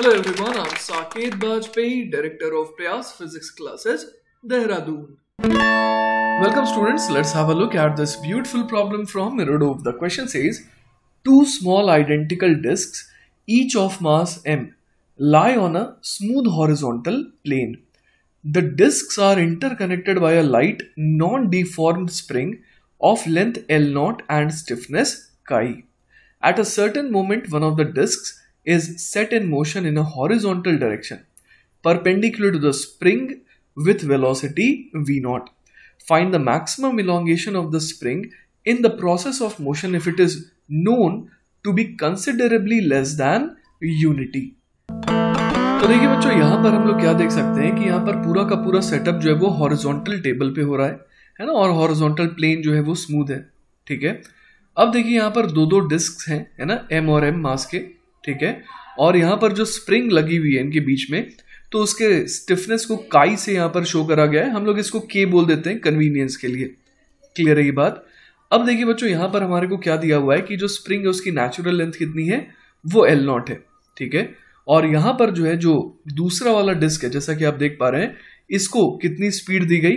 Hello everyone, I'm Saket Bajpayee, Director of Prayas Physics Classes, Dehradun. Welcome students, let's have a look at this beautiful problem from Mirodov. The question says, two small identical discs, each of mass m, lie on a smooth horizontal plane. The discs are interconnected by a light non-deformed spring of length L0 and stiffness chi. At a certain moment, one of the discs is set in motion in a horizontal direction perpendicular to the spring with velocity v naught Find the maximum elongation of the spring in the process of motion if it is known to be considerably less than unity. तो देखिए बच्चों यहाँ पर हम लोग क्या देख सकते हैं कि यहाँ पर पूरा का पूरा सेटअप जो है वो हॉरिजॉन्टल टेबल पे हो रहा है है ना और हॉरिजॉन्टल प्लेन जो है वो स्मूथ है ठीक है अब देखिए यहाँ पर दो दो डिस्क हैं है ना एम और एम मास के ठीक है और यहाँ पर जो स्प्रिंग लगी हुई है इनके बीच में तो उसके स्टिफनेस को काई से यहाँ पर शो करा गया है हम लोग इसको के बोल देते हैं कन्वीनियंस के लिए क्लियर है ये बात अब देखिए बच्चों यहाँ पर हमारे को क्या दिया हुआ है कि जो स्प्रिंग है उसकी नेचुरल लेंथ कितनी है वो एल नॉट है ठीक है और यहाँ पर जो है जो दूसरा वाला डिस्क है जैसा कि आप देख पा रहे हैं इसको कितनी स्पीड दी गई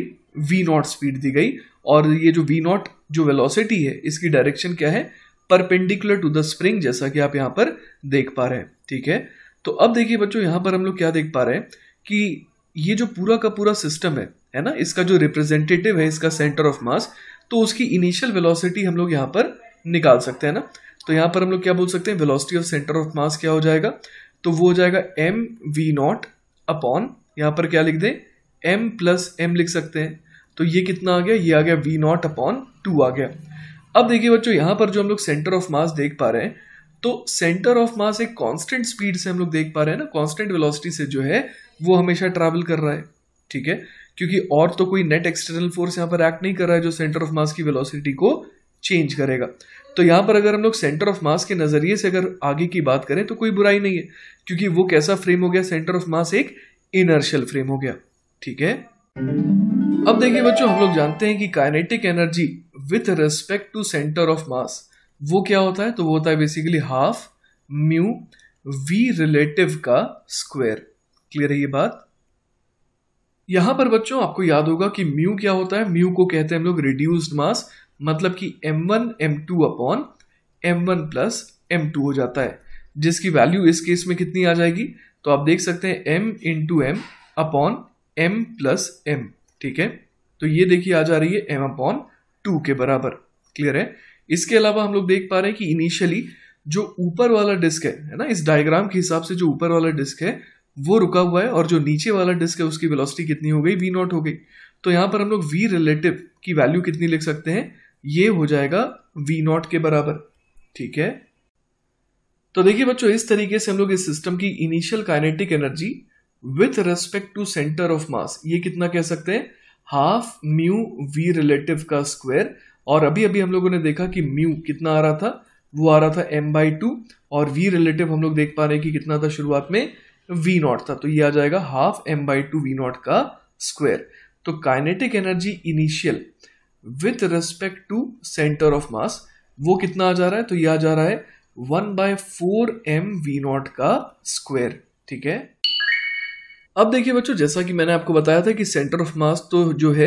वी नॉट स्पीड दी गई और ये जो वी नॉट जो वेलोसिटी है इसकी डायरेक्शन क्या है परपेंडिकुलर टू द स्प्रिंग जैसा कि आप यहाँ पर देख पा रहे हैं ठीक है तो अब देखिए बच्चों यहाँ पर हम लोग क्या देख पा रहे हैं कि ये जो पूरा का पूरा सिस्टम है है ना इसका जो रिप्रेजेंटेटिव है इसका सेंटर ऑफ मास तो उसकी इनिशियल वेलोसिटी हम लोग यहाँ पर निकाल सकते हैं ना तो यहाँ पर हम लोग क्या बोल सकते हैं velocity of centre of mass क्या हो जाएगा तो वो हो जाएगा एम वी नॉट अपॉन यहाँ पर क्या लिख दें एम प्लस एम लिख सकते हैं तो ये कितना आ गया ये आ गया वी नॉट अपॉन टू आ गया अब देखिए बच्चों यहां पर जो हम लोग सेंटर ऑफ मास देख पा रहे हैं तो सेंटर ऑफ मास एक कांस्टेंट स्पीड से हम लोग देख पा रहे हैं ना कांस्टेंट वेलोसिटी से जो है वो हमेशा ट्रैवल कर रहा है ठीक है क्योंकि और तो कोई नेट एक्सटर्नल फोर्स यहाँ पर एक्ट नहीं कर रहा है जो सेंटर ऑफ मास की वेलोसिटी को चेंज करेगा तो यहाँ पर अगर हम लोग सेंटर ऑफ मास के नज़रिए से अगर आगे की बात करें तो कोई बुराई नहीं है क्योंकि वो कैसा फ्रेम हो गया सेंटर ऑफ मास एक इनर्शियल फ्रेम हो गया ठीक है अब देखिए बच्चों हम लोग जानते हैं कि kinetic energy with respect to centre of mass वो क्या होता है तो वो होता है basically half mu V relative का स्क्वेयर क्लियर है ये बात यहां पर बच्चों आपको याद होगा कि म्यू क्या होता है म्यू को कहते हैं हम लोग रिड्यूस्ड मास मतलब कि m1 m2 upon m1 plus two हो जाता है जिसकी वैल्यू इस केस में कितनी आ जाएगी तो आप देख सकते हैं m two M upon M plus M ठीक है तो ये देखिए आ जा रही है m अपॉन टू के बराबर क्लियर है इसके अलावा हम लोग देख पा रहे हैं कि इनिशियली जो ऊपर वाला डिस्क है है ना इस डायग्राम के हिसाब से जो ऊपर वाला डिस्क है वो रुका हुआ है और जो नीचे वाला डिस्क है उसकी वेलोसिटी कितनी हो गई वी नॉट हो गई तो यहां पर हम लोग वी रिलेटिव की वैल्यू कितनी लिख सकते हैं ये हो जाएगा वी नॉट के बराबर ठीक है तो देखिए बच्चों इस तरीके से हम लोग इस सिस्टम की initial kinetic energy with respect to centre of mass ये कितना कह सकते हैं हाफ म्यू वी रिलेटिव का स्क्वायर और अभी अभी हम लोगों ने देखा कि म्यू कितना आ रहा था वो आ रहा था एम बाई टू और वी रिलेटिव हम लोग देख पा रहे हैं कि कितना था शुरुआत में वी नॉट था तो ये आ जाएगा half M by two V not का स्क्वायर तो kinetic energy initial with respect to centre of mass वो कितना आ जा रहा है तो ये आ जा रहा है one by four M V not का स्क्वायर ठीक है अब देखिए बच्चों जैसा कि मैंने आपको बताया था कि सेंटर ऑफ मास तो जो है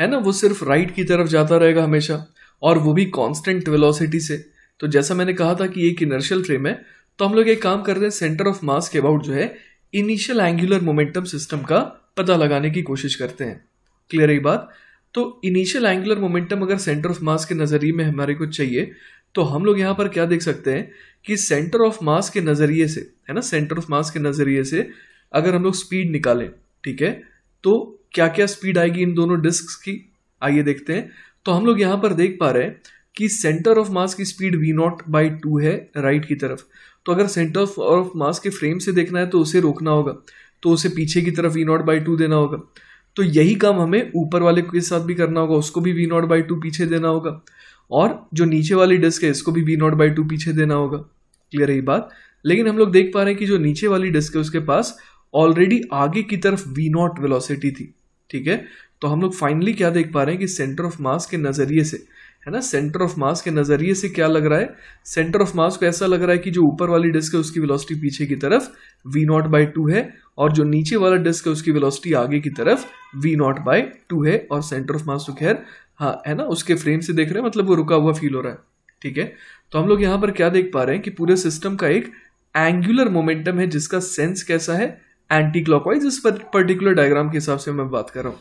है ना वो सिर्फ राइट की तरफ जाता रहेगा हमेशा और वो भी कांस्टेंट वेलोसिटी से तो जैसा मैंने कहा था कि एक इनर्शियल फ्रेम है तो हम लोग एक काम कर रहे हैं सेंटर ऑफ मास के अबाउट जो है इनिशियल एंगुलर मोमेंटम सिस्टम का पता लगाने की कोशिश करते हैं क्लियर है बात तो इनिशियल एंगुलर मोमेंटम अगर सेंटर ऑफ मास के नज़रिए में हमारे को चाहिए तो हम लोग यहाँ पर क्या देख सकते हैं कि सेंटर ऑफ मास के नज़रिए से है ना सेंटर ऑफ मास के नज़रिए से अगर हम लोग स्पीड निकालें ठीक है तो क्या क्या स्पीड आएगी इन दोनों डिस्क की आइए देखते हैं तो हम लोग यहाँ पर देख पा रहे हैं कि सेंटर ऑफ मास की speed V not by two है राइट की तरफ तो अगर सेंटर ऑफ मास के फ्रेम से देखना है तो उसे रोकना होगा तो उसे पीछे की तरफ वी नॉट बाई टू देना होगा तो यही काम हमें ऊपर वाले के साथ भी करना होगा उसको भी वी नॉट बाई टू पीछे देना होगा और जो नीचे वाली डिस्क है इसको भी वी नॉट बाई टू पीछे देना होगा क्लियर रही बात लेकिन हम लोग देख पा रहे हैं कि जो नीचे वाली डिस्क है उसके पास ऑलरेडी आगे की तरफ वी नॉट वेलोसिटी थी ठीक है तो हम लोग फाइनली क्या देख पा रहे हैं कि सेंटर ऑफ मास के नज़रिए से है ना सेंटर ऑफ मास के नज़रिए से क्या लग रहा है सेंटर ऑफ मास को ऐसा लग रहा है कि जो ऊपर वाली डिस्क है उसकी वेलोसिटी पीछे की तरफ वी नॉट बाई टू है और जो नीचे वाला डिस्क है उसकी वेलोसिटी आगे की तरफ वी नॉट बाई टू है और सेंटर ऑफ मास तो खैर हाँ है ना उसके फ्रेम से देख रहे हैं मतलब वो रुका हुआ फील हो रहा है ठीक है तो हम लोग यहाँ पर क्या देख पा रहे हैं कि पूरे सिस्टम का एक एंगुलर मोमेंटम है जिसका सेंस कैसा है एंटी क्लॉकवाइज इस पर्टिकुलर डायग्राम के हिसाब से मैं बात कर रहा हूँ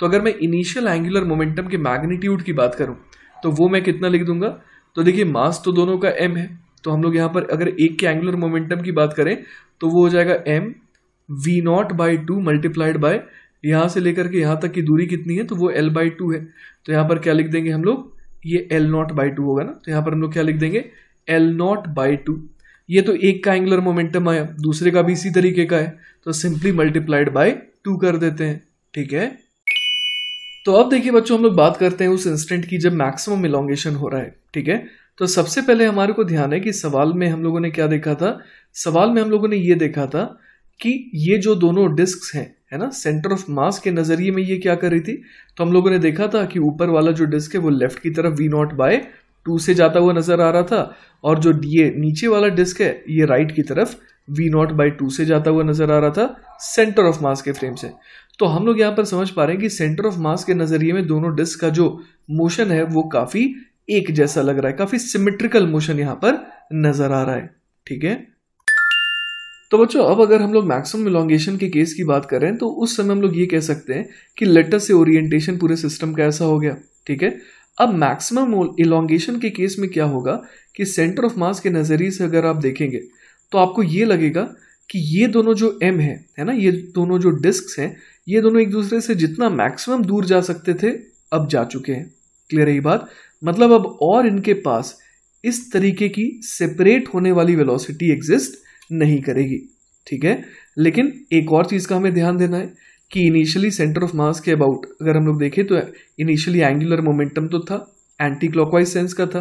तो अगर मैं इनिशियल एंगुलर मोमेंटम के मैग्नीट्यूड की बात करूँ तो वो मैं कितना लिख दूंगा तो देखिए मास तो दोनों का एम है तो हम लोग यहाँ पर अगर एक के एंगुलर मोमेंटम की बात करें तो वो हो जाएगा M V not by two multiplied by यहाँ से लेकर के यहाँ तक की दूरी कितनी है तो वो एल बाई टू है तो यहाँ पर क्या लिख देंगे हम लोग ये एल नॉट बाई टू होगा ना तो यहाँ पर हम लोग क्या लिख देंगे एल नॉट बाई टू ये तो एक का एंगुलर मोमेंटम आया दूसरे का भी इसी तरीके का है तो सिंपली मल्टीप्लाइड बाय टू कर देते हैं ठीक है तो अब देखिए बच्चों हम लोग बात करते हैं उस इंस्टेंट की जब मैक्सिमम इलांगेशन हो रहा है ठीक है तो सबसे पहले हमारे को ध्यान है कि सवाल में हम लोगों ने क्या देखा था सवाल में हम लोगों ने ये देखा था कि ये जो दोनों डिस्क हैं है ना सेंटर ऑफ मास के नज़रिए में ये क्या कर रही थी तो हम लोगों ने देखा था कि ऊपर वाला जो डिस्क है वो लेफ्ट की तरफ वी नॉट बाय टू से जाता हुआ नजर आ रहा था और जो ये नीचे वाला डिस्क है ये राइट की तरफ वी नॉट बाई टू से जाता हुआ नजर आ रहा था सेंटर ऑफ मास के फ्रेम से तो हम लोग यहाँ पर समझ पा रहे हैं कि सेंटर ऑफ मास के नजरिए में दोनों डिस्क का जो मोशन है वो काफी एक जैसा लग रहा है काफी सिमेट्रिकल मोशन यहाँ पर नजर आ रहा है ठीक है तो बच्चों अब अगर हम लोग मैक्सिमम इलांगेशन के केस की बात करें तो उस समय हम लोग ये कह सकते हैं कि लेटर से ओरिएंटेशन पूरे सिस्टम का ऐसा हो गया ठीक है अब मैक्सिमम इलांगेशन के केस में क्या होगा कि सेंटर ऑफ मास के नज़रिए से अगर आप देखेंगे तो आपको ये लगेगा कि ये दोनों जो एम है है ना ये दोनों जो डिस्क हैं ये दोनों एक दूसरे से जितना मैक्सिमम दूर जा सकते थे अब जा चुके हैं क्लियर है ये बात मतलब अब और इनके पास इस तरीके की सेपरेट होने वाली वेलोसिटी एग्जिस्ट नहीं करेगी ठीक है लेकिन एक और चीज़ का हमें ध्यान देना है कि इनिशियली सेंटर ऑफ मास के अबाउट अगर हम लोग देखें तो इनिशियली एंगुलर मोमेंटम तो था एंटी क्लॉकवाइज सेंस का था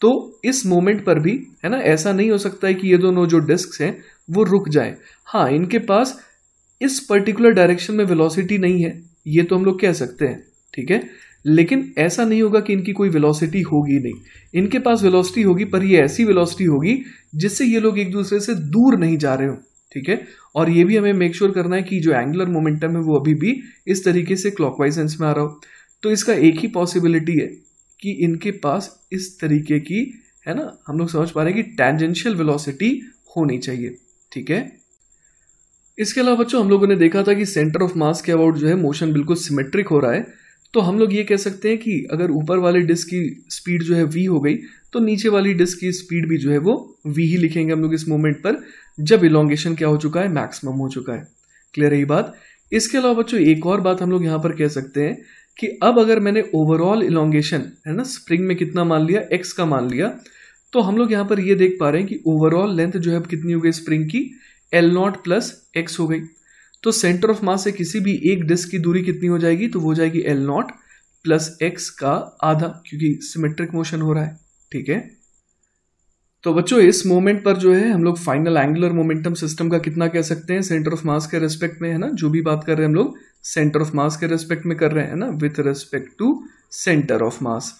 तो इस मोमेंट पर भी है ना ऐसा नहीं हो सकता है कि ये दोनों जो डिस्क हैं वो रुक जाए हाँ इनके पास इस पर्टिकुलर डायरेक्शन में वेलोसिटी नहीं है ये तो हम लोग कह सकते हैं ठीक है लेकिन ऐसा नहीं होगा कि इनकी कोई वेलोसिटी होगी नहीं इनके पास वेलोसिटी होगी पर ये ऐसी वेलोसिटी होगी जिससे ये लोग एक दूसरे से दूर नहीं जा रहे हो ठीक है और ये भी हमें मेक श्योर sure करना है कि जो एंगुलर मोमेंटम है वो अभी भी इस तरीके से क्लॉकवाइज सेंस में आ रहा हो तो इसका एक ही पॉसिबिलिटी है कि इनके पास इस तरीके की है ना हम लोग समझ पा रहे हैं कि टेंजेंशियल वेलोसिटी होनी चाहिए ठीक है इसके अलावा बच्चों हम लोगों ने देखा था कि सेंटर ऑफ मास के अबाउट जो है मोशन बिल्कुल सिमेट्रिक हो रहा है तो हम लोग ये कह सकते हैं कि अगर ऊपर वाली डिस्क की स्पीड जो है वी हो गई तो नीचे वाली डिस्क की स्पीड भी जो है वो वी ही लिखेंगे हम लोग इस मोमेंट पर जब इलोंगेशन क्या हो चुका है मैक्सिमम हो चुका है क्लियर है ये बात इसके अलावा बच्चों एक और बात हम लोग यहाँ पर कह सकते हैं कि अब अगर मैंने ओवरऑल इलोंगेशन है ना स्प्रिंग में कितना मान लिया एक्स का मान लिया तो हम लोग यहाँ पर ये देख पा रहे हैं कि ओवरऑल लेंथ जो है अब कितनी हो गई स्प्रिंग की एल नॉट प्लस एक्स हो गई तो सेंटर ऑफ मास से किसी भी एक डिस्क की दूरी कितनी हो जाएगी तो वो हो जाएगी एल नॉट प्लस एक्स का आधा क्योंकि सिमेट्रिक मोशन हो रहा है ठीक है तो बच्चों इस मोमेंट पर जो है हम लोग फाइनल एंगुलर मोमेंटम सिस्टम का कितना कह सकते हैं सेंटर ऑफ मास के रेस्पेक्ट में है ना जो भी बात कर रहे हैं हम लोग सेंटर ऑफ मास के रेस्पेक्ट में कर रहे हैं ना with respect to centre of mass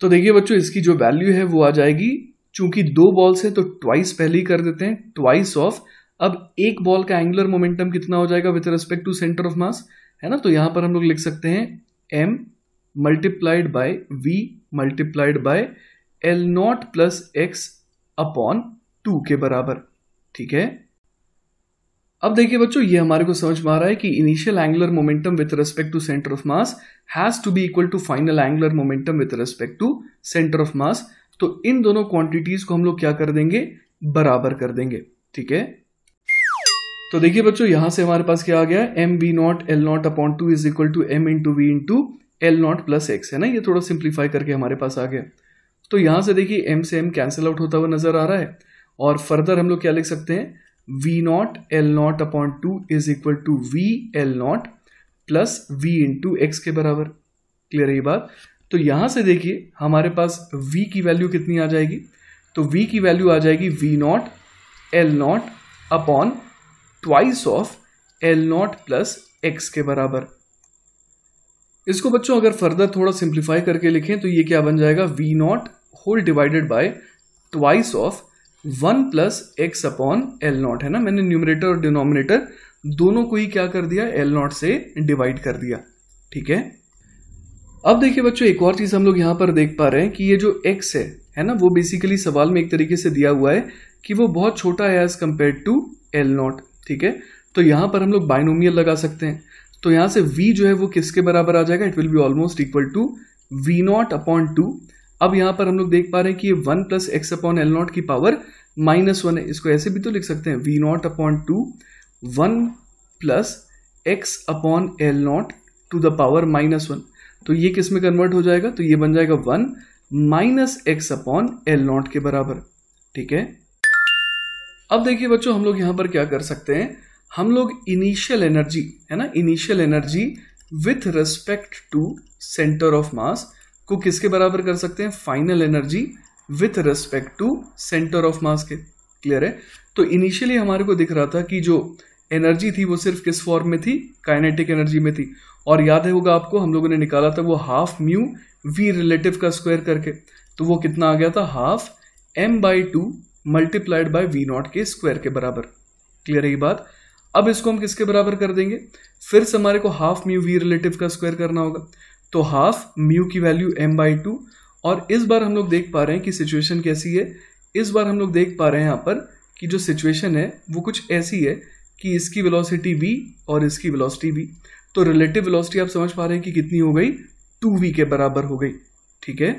तो देखिए बच्चों इसकी जो वैल्यू है वो आ जाएगी चूंकि दो बॉल्स है तो ट्वाइस पहले ही कर देते हैं ट्वाइस ऑफ अब एक बॉल का एंगुलर मोमेंटम कितना हो जाएगा with respect to centre of mass है ना तो यहां पर हम लोग लिख सकते हैं M multiplied by V multiplied by L not plus X upon two के बराबर ठीक है अब देखिए बच्चों ये हमारे को समझ में आ रहा है कि initial angular momentum with respect to centre of mass has to be equal to final angular momentum with respect to centre of mass तो इन दोनों क्वांटिटीज को हम लोग क्या कर देंगे बराबर कर देंगे ठीक है तो देखिए बच्चों यहां से हमारे पास क्या आ गया M V not L not upon two is equal to M into V into L not plus X है ना ये थोड़ा सिंप्लीफाई करके हमारे पास आ गया तो यहां से देखिए एम से एम कैंसिल आउट होता हुआ नजर आ रहा है और फर्दर हम लोग क्या लिख सकते हैं V not L not upon two is equal to V L not plus V into X के बराबर क्लियर है ये बात तो यहां से देखिए हमारे पास v की वैल्यू कितनी आ जाएगी तो v की वैल्यू आ जाएगी V not L not upon twice of L not plus X के बराबर इसको बच्चों अगर फर्दर थोड़ा सिंप्लीफाई करके लिखें तो ये क्या बन जाएगा V not whole divided by twice of one plus X upon L not है ना मैंने न्यूमरेटर और डिनोमिनेटर दोनों को ही क्या कर दिया एल नॉट से डिवाइड कर दिया ठीक है अब देखिए बच्चों एक और चीज़ हम लोग यहां पर देख पा रहे हैं कि ये जो एक्स है है ना वो बेसिकली सवाल में एक तरीके से दिया हुआ है कि वो बहुत छोटा है as compare to L not ठीक है तो यहाँ पर हम लोग बाइनोमियल लगा सकते हैं तो यहाँ से v जो है वो किसके बराबर आ जाएगा it will be almost equal to V not upon two अब यहाँ पर हम लोग देख पा रहे हैं कि ये one plus X upon L not की पावर माइनस वन है इसको ऐसे भी तो लिख सकते हैं V not upon two one plus X upon L not to the power minus one तो ये किस में कन्वर्ट हो जाएगा तो ये बन जाएगा one minus X upon L not के बराबर ठीक है अब देखिए बच्चों हम लोग यहां पर क्या कर सकते हैं हम लोग इनिशियल एनर्जी है ना initial energy with respect to centre of mass को किसके बराबर कर सकते हैं final energy with respect to centre of mass के क्लियर है तो इनिशियली हमारे को दिख रहा था कि जो एनर्जी थी वो सिर्फ किस फॉर्म में थी काइनेटिक एनर्जी में थी और याद है होगा आपको हम लोगों ने निकाला था वो हाफ म्यू वी रिलेटिव का स्क्वायर करके तो वो कितना आ गया था half M by two multiplied by V not के स्क्वायर के बराबर क्लियर है ये बात अब इसको हम किसके बराबर कर देंगे फिर से हमारे को हाफ म्यू वी रिलेटिव का स्क्वायर करना होगा तो हाफ म्यू की वैल्यू एम बाई टू और इस बार हम लोग देख पा रहे हैं कि सिचुएशन कैसी है इस बार हम लोग देख पा रहे हैं यहाँ पर कि जो सिचुएशन है वो कुछ ऐसी है कि इसकी वेलोसिटी वी और इसकी वेलोसिटी वी तो रिलेटिव वेलोसिटी आप समझ पा रहे हैं कि कितनी हो गई टू वी के बराबर हो गई ठीक है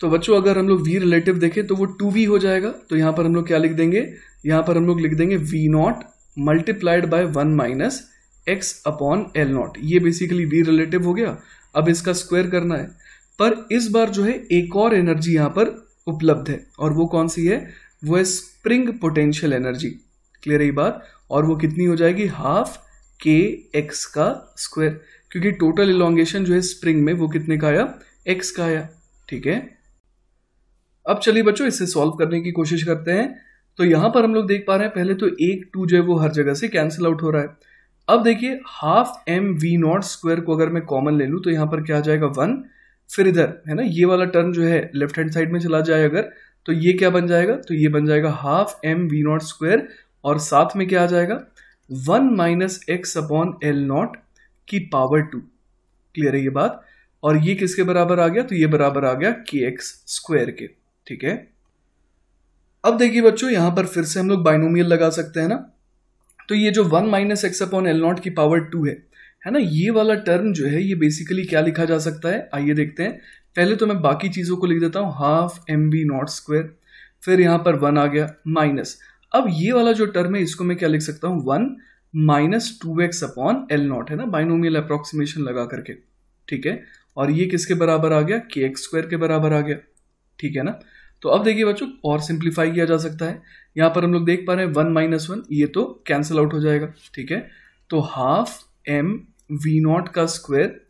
तो बच्चों अगर हम लोग वी रिलेटिव देखें तो वो टू वी हो जाएगा तो यहां पर हम लोग क्या लिख देंगे यहां पर हम लोग लिख देंगे V not multiplied by one minus X upon L not ये बेसिकली वी रिलेटिव हो गया अब इसका स्क्वायर करना है पर इस बार जो है एक और एनर्जी यहां पर उपलब्ध है और वो कौन सी है वो है स्प्रिंग पोटेंशियल एनर्जी क्लियर है बात और वो कितनी हो जाएगी हाफ के एक्स का स्क्वायर क्योंकि टोटल इलांगेशन जो है स्प्रिंग में वो कितने का आया एक्स का आया ठीक है अब चलिए बच्चों इसे सॉल्व करने की कोशिश करते हैं तो यहां पर हम लोग देख पा रहे हैं पहले तो एक टू जो है वो हर जगह से कैंसिल आउट हो रहा है अब देखिए half M V not square को अगर मैं कॉमन ले लू तो यहां पर क्या आ जाएगा वन फिर इधर है ना ये वाला टर्म जो है लेफ्ट हैंड साइड में चला जाए अगर तो ये क्या बन जाएगा तो ये बन जाएगा half M V not square और साथ में क्या आ जाएगा one minus X upon L not की पावर टू क्लियर है ये बात और ये किसके बराबर आ गया तो ये बराबर आ गया के एक्स स्क्वायर के ठीक है अब देखिए बच्चों यहां पर फिर से हम लोग बाइनोमियल लगा सकते हैं ना तो ये जो one minus X upon L not की पावर टू है है ना ये वाला टर्म जो है ये बेसिकली क्या लिखा जा सकता है आइए देखते हैं पहले तो मैं बाकी चीज़ों को लिख देता हूं half M V not square फिर यहां पर वन आ गया माइनस अब ये वाला जो टर्म है इसको मैं क्या लिख सकता हूं one minus two X upon L not है ना बाइनोमियल अप्रोक्सीमेशन लगा करके ठीक है और ये किसके बराबर आ गया के एक्स स्क्वायर के बराबर आ गया ठीक है ना तो अब देखिए बच्चों और सिंप्लीफाई किया जा सकता है यहां पर हम लोग देख पा रहे हैं वन माइनस वन ये तो कैंसिल आउट हो जाएगा ठीक है तो हाफ एम वी नॉट का square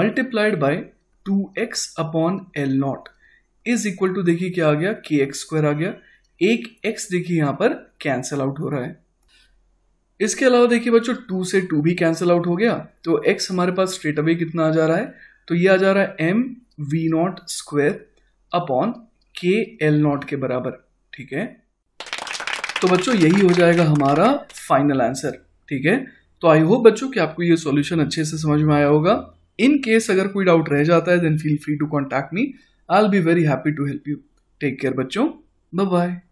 multiplied by two X upon L not is equal to देखिए क्या आ गया के एक्स स्क्वायर आ गया एक एक्स देखिए यहां पर कैंसिल आउट हो रहा है इसके अलावा देखिए बच्चों टू से टू भी कैंसिल आउट हो गया तो एक्स हमारे पास स्ट्रेट अवे कितना आ जा रहा है तो ये आ जा रहा है M V not square upon के एल नॉट के बराबर ठीक है तो बच्चों यही हो जाएगा हमारा फाइनल आंसर ठीक है तो आई होप बच्चों कि आपको ये सॉल्यूशन अच्छे से समझ में आया होगा इन केस अगर कोई डाउट रह जाता है then feel free to contact me I will be very happy to help you take care बच्चों बाय बाय